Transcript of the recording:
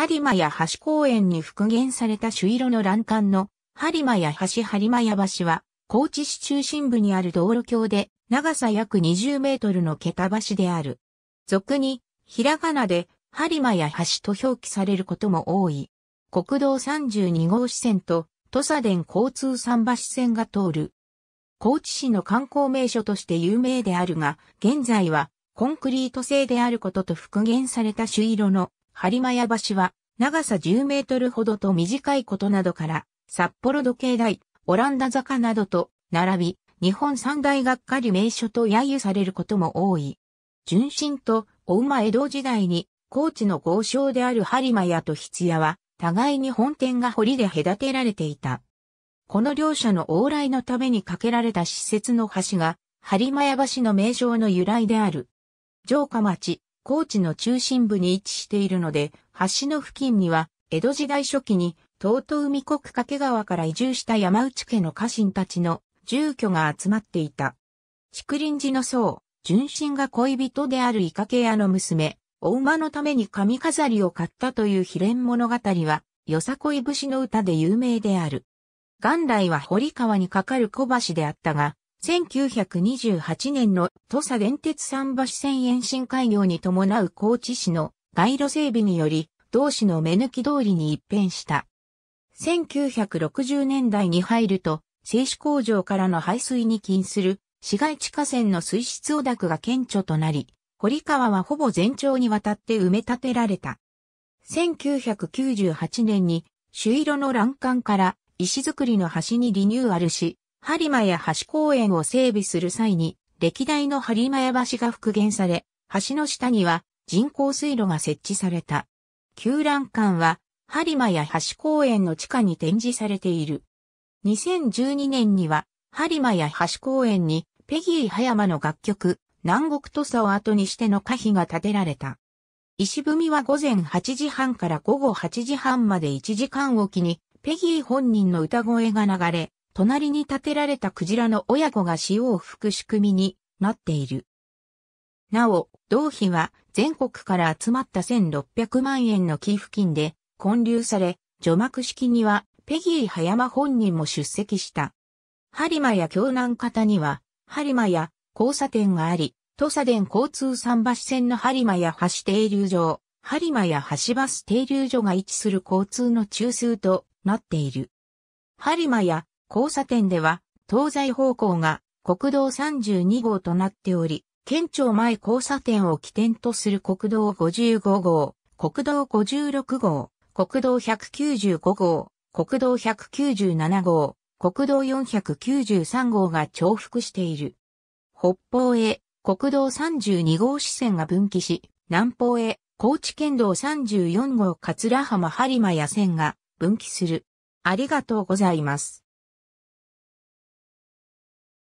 播磨や橋公園に復元された朱色の欄干の、播磨や橋播磨や橋は、高知市中心部にある道路橋で、長さ約20メートルの桁橋である。俗に、ひらがなで、播磨や橋と表記されることも多い。国道32号支線と、土佐電交通桟橋線が通る。高知市の観光名所として有名であるが、現在はコンクリート製であることと復元された朱色の播磨屋橋は、長さ10メートルほどと短いことなどから、札幌時計台、オランダ坂などと、並び、日本三大がっかり名所と揶揄されることも多い。純真と、お馬江戸時代に、高知の豪商である播磨屋と筆屋は、互いに本店が堀で隔てられていた。この両者の往来のために架けられた施設の橋が、播磨屋橋の名称の由来である。城下町、高知の中心部に位置しているので、橋の付近には、江戸時代初期に、東都海国掛川から移住した山内家の家臣たちの住居が集まっていた。竹林寺の僧、純真が恋人であるイカケ屋の娘、お馬のために髪飾りを買ったという秘伝物語は、よさこい節の歌で有名である。元来は堀川にかかる小橋であったが、1928年の土佐電鉄桟橋線延伸開業に伴う高知市の街路整備により、同市の目抜き通りに一変した。1960年代に入ると、製紙工場からの排水に近する市街地河川の水質汚濁が顕著となり、堀川はほぼ全長にわたって埋め立てられた。1998年に朱色の欄干から石造りの橋にリニューアルし、播磨ヤ橋公園を整備する際に、歴代の播磨ヤ橋が復元され、橋の下には人工水路が設置された。旧覧館は、播磨ヤ橋公園の地下に展示されている。2012年には、播磨ヤ橋公園に、ペギー葉山の楽曲、南国土佐を後にしての歌碑が建てられた。石踏みは午前8時半から午後8時半まで1時間おきに、ペギー本人の歌声が流れ、隣に建てられたクジラの親子が潮を吹く仕組みになっている。なお、同費は全国から集まった1600万円の寄付金で建立され、除幕式にはペギー葉山本人も出席した。播磨や京南方には、播磨や交差点があり、土佐電交通桟橋線の播磨や橋停留ハ播磨や橋バス停留所が位置する交通の中枢となっている。播磨や交差点では、東西方向が国道32号となっており、県庁前交差点を起点とする国道55号、国道56号、国道195号、国道197号、国道493号が重複している。北方へ国道32号支線が分岐し、南方へ高知県道34号桂浜播磨野線が分岐する。ありがとうございます。